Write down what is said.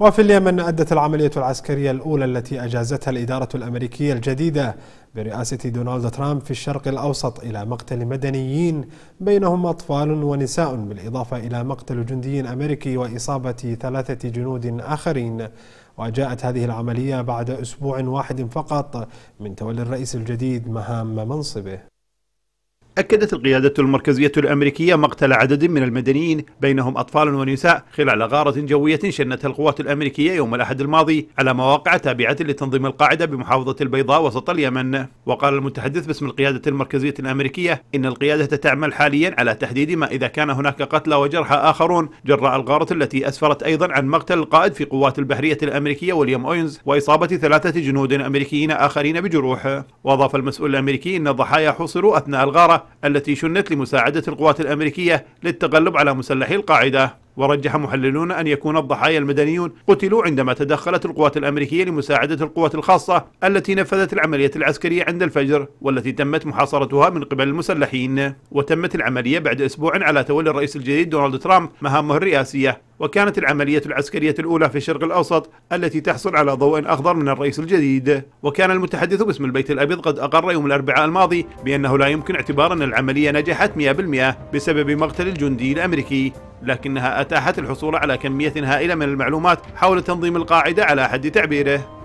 وفي اليمن أدت العملية العسكرية الأولى التي أجازتها الإدارة الأمريكية الجديدة برئاسة دونالد ترامب في الشرق الأوسط إلى مقتل مدنيين بينهم أطفال ونساء بالإضافة إلى مقتل جندي أمريكي وإصابة ثلاثة جنود آخرين وجاءت هذه العملية بعد أسبوع واحد فقط من تولي الرئيس الجديد مهام منصبه أكدت القيادة المركزية الأمريكية مقتل عدد من المدنيين بينهم أطفال ونساء خلال غارة جوية شنتها القوات الأمريكية يوم الأحد الماضي على مواقع تابعة لتنظيم القاعدة بمحافظة البيضاء وسط اليمن وقال المتحدث باسم القيادة المركزية الأمريكية إن القيادة تعمل حاليا على تحديد ما إذا كان هناك قتلى وجرحى آخرون جراء الغارة التي أسفرت أيضا عن مقتل القائد في قوات البحرية الأمريكية ويليام أوينز وإصابة ثلاثة جنود أمريكيين آخرين بجروح وأضاف المسؤول الأمريكي أن الضحايا حصروا أثناء الغارة التي شنت لمساعدة القوات الأمريكية للتغلب على مسلحي القاعدة ورجح محللون أن يكون الضحايا المدنيون قتلوا عندما تدخلت القوات الأمريكية لمساعدة القوات الخاصة التي نفذت العملية العسكرية عند الفجر والتي تمت محاصرتها من قبل المسلحين وتمت العملية بعد أسبوع على تولي الرئيس الجديد دونالد ترامب مهامه الرئاسية وكانت العملية العسكرية الأولى في الشرق الأوسط التي تحصل على ضوء أخضر من الرئيس الجديد وكان المتحدث باسم البيت الأبيض قد أقر يوم الأربعاء الماضي بأنه لا يمكن اعتبار أن العملية نجحت 100% بسبب مقتل الجندي الأمريكي لكنها أتاحت الحصول على كمية هائلة من المعلومات حول تنظيم القاعدة على حد تعبيره